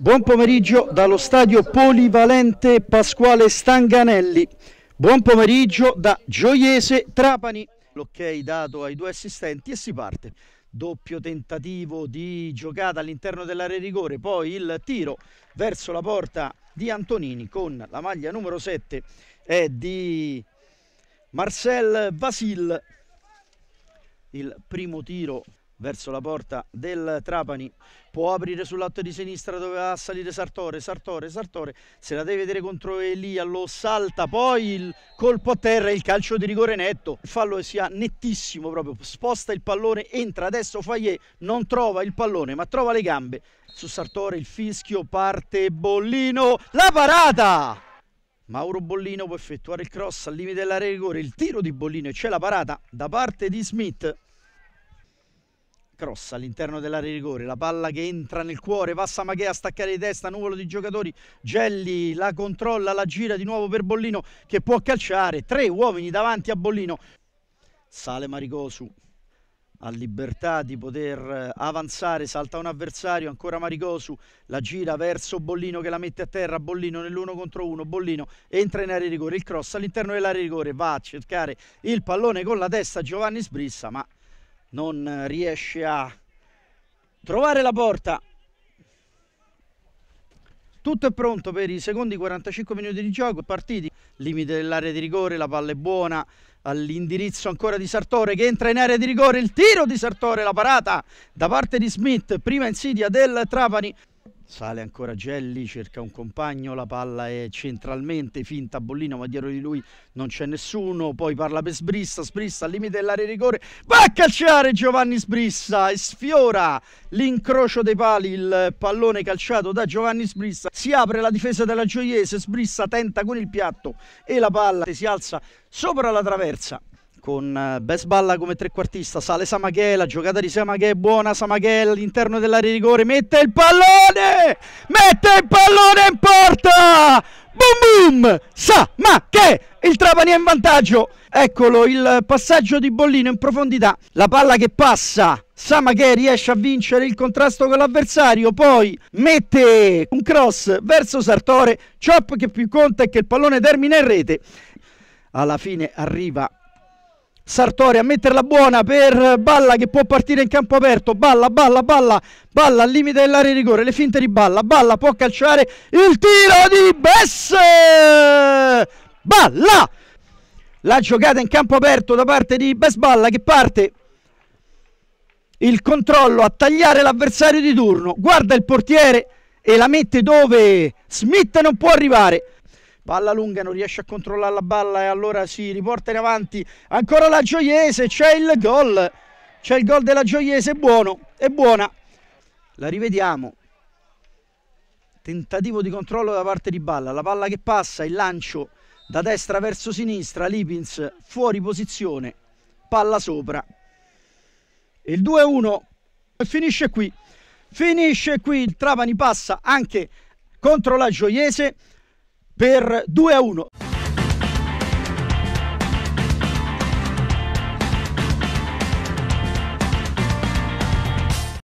Buon pomeriggio dallo stadio polivalente Pasquale Stanganelli. Buon pomeriggio da Gioiese Trapani. L'ok dato ai due assistenti e si parte. Doppio tentativo di giocata all'interno dell'area rigore, poi il tiro verso la porta di Antonini con la maglia numero 7 è di Marcel Vasil. Il primo tiro verso la porta del Trapani può aprire sull'atto di sinistra dove va a salire Sartore, Sartore, Sartore se la deve vedere contro Elia lo salta poi il colpo a terra il calcio di rigore netto il fallo sia nettissimo proprio sposta il pallone entra adesso Fayet non trova il pallone ma trova le gambe su Sartore il fischio parte Bollino la parata Mauro Bollino può effettuare il cross al limite dell'area rigore il tiro di Bollino e c'è la parata da parte di Smith cross all'interno dell'area rigore, la palla che entra nel cuore, passa Maghea a staccare di testa, nuvolo di giocatori, Gelli la controlla, la gira di nuovo per Bollino che può calciare, tre uomini davanti a Bollino, sale Maricosu ha libertà di poter eh, avanzare, salta un avversario, ancora Maricosu, la gira verso Bollino che la mette a terra, Bollino nell'uno contro uno, Bollino entra in area rigore, il cross all'interno dell'area rigore, va a cercare il pallone con la testa Giovanni Sbrissa, ma non riesce a trovare la porta tutto è pronto per i secondi 45 minuti di gioco partiti limite dell'area di rigore la palla è buona all'indirizzo ancora di Sartore che entra in area di rigore il tiro di Sartore la parata da parte di Smith prima insidia del Trapani Sale ancora Gelli, cerca un compagno, la palla è centralmente finta a Bollino, ma dietro di lui non c'è nessuno, poi parla per Sbrissa, Sbrissa al limite dell'area di rigore, va a calciare Giovanni Sbrissa e sfiora l'incrocio dei pali, il pallone calciato da Giovanni Sbrissa, si apre la difesa della Gioiese, Sbrissa tenta con il piatto e la palla si alza sopra la traversa, con eh, Best Balla come trequartista, sale Samaghe, la giocata di Samaghe è buona, Samaghe all'interno dell'area di rigore, mette il pallone, mette il pallone in porta, boom boom, Samaghe, il Trapani è in vantaggio, eccolo il passaggio di Bollino in profondità, la palla che passa, Samaghe riesce a vincere il contrasto con l'avversario, poi mette un cross verso Sartore, chop che più conta è che il pallone termina in rete, alla fine arriva Sartori a metterla buona per Balla che può partire in campo aperto, Balla, Balla, Balla, Balla al limite dell'area di rigore, le finte di Balla, Balla può calciare il tiro di Bess! Balla! La giocata in campo aperto da parte di Bess Balla che parte il controllo a tagliare l'avversario di turno, guarda il portiere e la mette dove Smith non può arrivare palla lunga, non riesce a controllare la balla e allora si riporta in avanti, ancora la Gioiese, c'è il gol, c'è il gol della Gioiese, buono, è buona, la rivediamo, tentativo di controllo da parte di Balla, la palla che passa, il lancio da destra verso sinistra, Lipins fuori posizione, palla sopra, il 2-1 finisce qui, finisce qui, il Trapani passa anche contro la Gioiese, per 2 a 1.